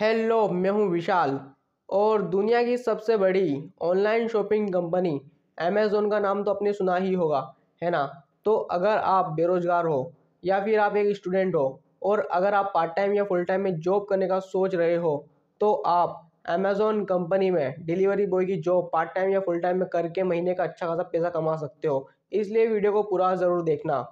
hello मैं हूं विशाल और दुनिया की सबसे बड़ी ऑनलाइन शॉपिंग कंपनी अमेज़ोन का नाम तो आपने सुना ही होगा है ना तो अगर आप बेरोज़गार हो या फिर आप एक स्टूडेंट हो और अगर आप पार्ट टाइम या फुल टाइम में जॉब करने का सोच रहे हो तो आप अमेज़ोन कंपनी में डिलीवरी बॉय की जॉब पार्ट टाइम या फुल टाइम में करके महीने का अच्छा खासा पैसा कमा सकते हो इसलिए वीडियो को पूरा ज़रूर देखना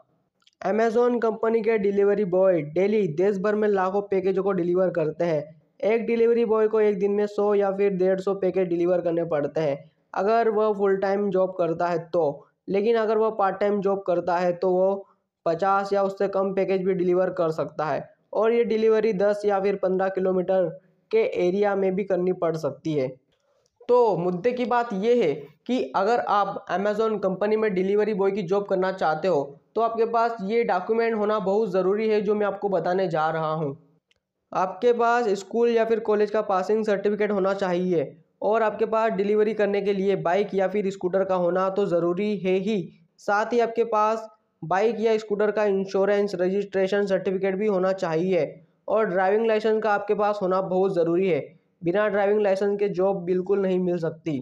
अमेज़ोन कंपनी के डिलीवरी बॉय डेली देश भर में लाखों पैकेजों को डिलीवर करते हैं एक डिलीवरी बॉय को एक दिन में सौ या फिर डेढ़ सौ पैकेट डिलीवर करने पड़ते हैं अगर वह फुल टाइम जॉब करता है तो लेकिन अगर वह पार्ट टाइम जॉब करता है तो वह पचास या उससे कम पैकेज भी डिलीवर कर सकता है और ये डिलीवरी दस या फिर पंद्रह किलोमीटर के एरिया में भी करनी पड़ सकती है तो मुद्दे की बात यह है कि अगर आप अमेज़ोन कंपनी में डिलीवरी बॉय की जॉब करना चाहते हो तो आपके पास ये डॉक्यूमेंट होना बहुत ज़रूरी है जो मैं आपको बताने जा रहा हूँ आपके पास स्कूल या फिर कॉलेज का पासिंग सर्टिफिकेट होना चाहिए और आपके पास डिलीवरी करने के लिए बाइक या फिर स्कूटर का होना तो ज़रूरी है ही साथ ही आपके पास बाइक या स्कूटर का इंश्योरेंस रजिस्ट्रेशन सर्टिफिकेट भी होना चाहिए और ड्राइविंग लाइसेंस का आपके पास होना बहुत ज़रूरी है बिना ड्राइविंग लाइसेंस के जॉब बिल्कुल नहीं मिल सकती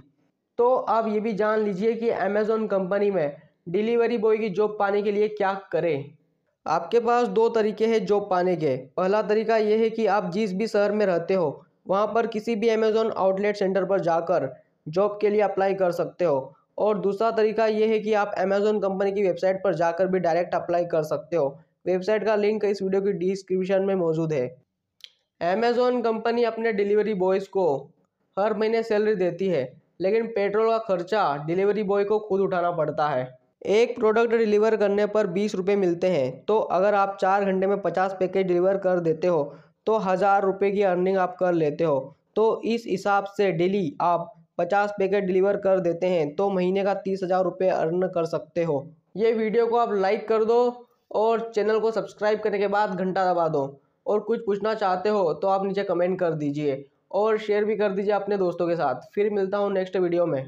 तो आप ये भी जान लीजिए कि अमेज़ोन कंपनी में डिलीवरी बॉय की जॉब पाने के लिए क्या करें आपके पास दो तरीके हैं जॉब पाने के पहला तरीका ये है कि आप जिस भी शहर में रहते हो वहाँ पर किसी भी अमेज़ोन आउटलेट सेंटर पर जाकर जॉब के लिए अप्लाई कर सकते हो और दूसरा तरीका ये है कि आप अमेज़ोन कंपनी की वेबसाइट पर जाकर भी डायरेक्ट अप्लाई कर सकते हो वेबसाइट का लिंक इस वीडियो की डिस्क्रिप्शन में मौजूद है अमेज़ोन कंपनी अपने डिलीवरी बॉयज़ को हर महीने सैलरी देती है लेकिन पेट्रोल का खर्चा डिलीवरी बॉय को खुद उठाना पड़ता है एक प्रोडक्ट डिलीवर करने पर बीस रुपये मिलते हैं तो अगर आप चार घंटे में पचास पैकेज डिलीवर कर देते हो तो हज़ार रुपये की अर्निंग आप कर लेते हो तो इस हिसाब से डेली आप पचास पैकेट डिलीवर कर देते हैं तो महीने का तीस हज़ार रुपये अर्न कर सकते हो ये वीडियो को आप लाइक कर दो और चैनल को सब्सक्राइब करने के बाद घंटा दबा दो और कुछ पूछना चाहते हो तो आप नीचे कमेंट कर दीजिए और शेयर भी कर दीजिए अपने दोस्तों के साथ फिर मिलता हूँ नेक्स्ट वीडियो में